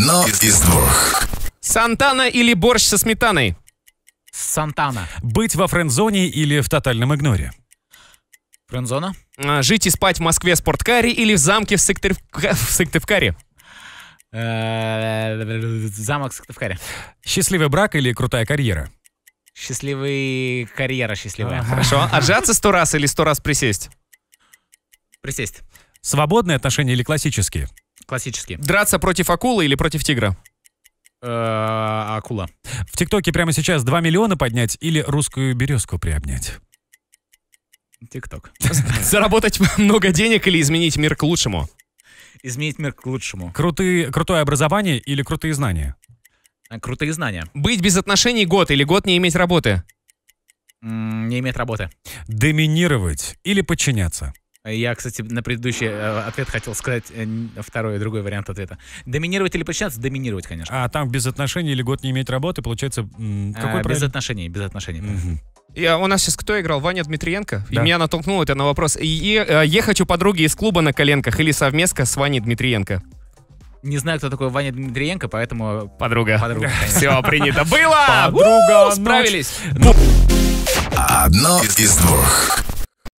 Одно из двух. Сантана или борщ со сметаной? Сантана. Быть во френдзоне или в тотальном игноре? Френдзона. А, жить и спать в Москве в спорткаре или в замке в, Сыктыв... в Сыктывкаре? Э, Замок в Сыктывкаре. Счастливый брак или крутая карьера? Счастливый карьера счастливая. Хорошо. Отжаться сто раз или сто раз присесть? Присесть. Свободные отношения или классические? классический. Драться против акулы или против тигра? Э, акула. В ТикТоке прямо сейчас 2 миллиона поднять или русскую березку приобнять? ТикТок. Заработать много денег или изменить мир к лучшему? Изменить мир к лучшему. Крутые, крутое образование или крутые знания? Э, крутые знания. Быть без отношений год или год не иметь работы? Не иметь работы. Доминировать или подчиняться? Я, кстати, на предыдущий э, ответ хотел сказать э, второй, и другой вариант ответа. Доминировать или подчиняться? Доминировать, конечно. А там без отношений или год не иметь работы, получается, а, какой а, Без отношений, без отношений. Угу. Я, у нас сейчас кто играл? Ваня Дмитриенко? Да. И меня натолкнуло это на вопрос. Е, э, ехать у подруги из клуба на коленках или совместка с Ваней Дмитриенко? Не знаю, кто такой Ваня Дмитриенко, поэтому... Подруга. Подруга. Все, принято. Было! Подруга! Справились! Ну. Одно из двух.